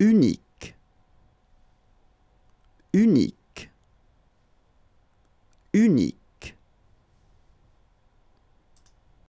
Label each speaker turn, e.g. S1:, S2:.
S1: unique, unique, unique.